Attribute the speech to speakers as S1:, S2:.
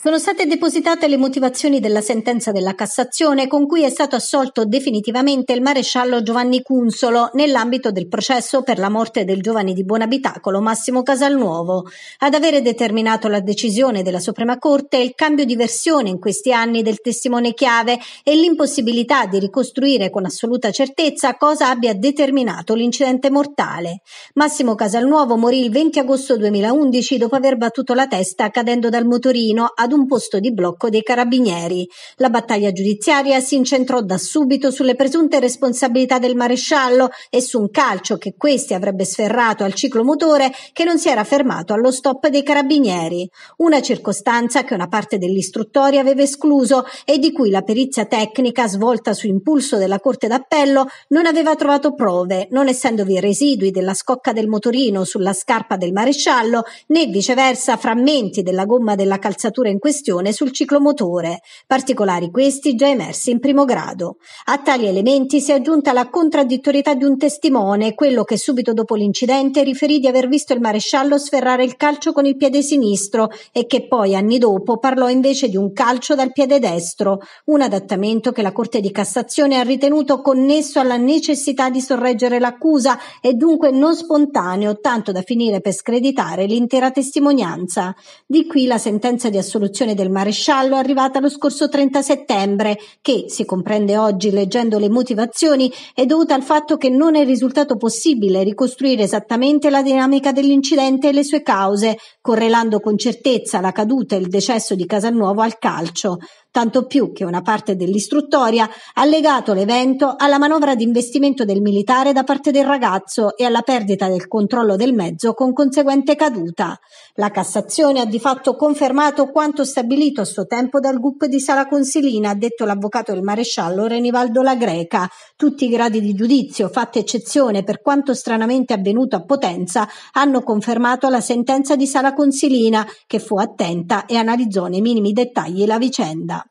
S1: Sono state depositate le motivazioni della sentenza della Cassazione con cui è stato assolto definitivamente il maresciallo Giovanni Cunsolo nell'ambito del processo per la morte del giovane di Buonabitacolo Massimo Casalnuovo. Ad avere determinato la decisione della Suprema Corte è il cambio di versione in questi anni del testimone chiave e l'impossibilità di ricostruire con assoluta certezza cosa abbia determinato l'incidente mortale. Massimo Casalnuovo morì il 20 agosto 2011 dopo aver battuto la testa cadendo dal motorino ad ad un posto di blocco dei carabinieri. La battaglia giudiziaria si incentrò da subito sulle presunte responsabilità del maresciallo e su un calcio che questi avrebbe sferrato al ciclomotore che non si era fermato allo stop dei carabinieri, una circostanza che una parte dell'istruttoria aveva escluso e di cui la perizia tecnica svolta su impulso della Corte d'Appello non aveva trovato prove, non essendovi residui della scocca del motorino sulla scarpa del maresciallo né viceversa frammenti della gomma della calzatura in in questione sul ciclomotore, particolari questi già emersi in primo grado. A tali elementi si è aggiunta la contraddittorietà di un testimone, quello che subito dopo l'incidente riferì di aver visto il maresciallo sferrare il calcio con il piede sinistro e che poi anni dopo parlò invece di un calcio dal piede destro, un adattamento che la Corte di Cassazione ha ritenuto connesso alla necessità di sorreggere l'accusa e dunque non spontaneo, tanto da finire per screditare l'intera testimonianza. Di qui la sentenza di assoluzione risoluzione del maresciallo arrivata lo scorso 30 settembre, che, si comprende oggi leggendo le motivazioni, è dovuta al fatto che non è risultato possibile ricostruire esattamente la dinamica dell'incidente e le sue cause, correlando con certezza la caduta e il decesso di Casalnuovo al calcio tanto più che una parte dell'istruttoria ha legato l'evento alla manovra di investimento del militare da parte del ragazzo e alla perdita del controllo del mezzo con conseguente caduta. La Cassazione ha di fatto confermato quanto stabilito a suo tempo dal GUP di Sala Consilina, ha detto l'avvocato del maresciallo Renivaldo La Greca. Tutti i gradi di giudizio, fatta eccezione per quanto stranamente avvenuto a Potenza, hanno confermato la sentenza di Sala Consilina, che fu attenta e analizzò nei minimi dettagli la vicenda.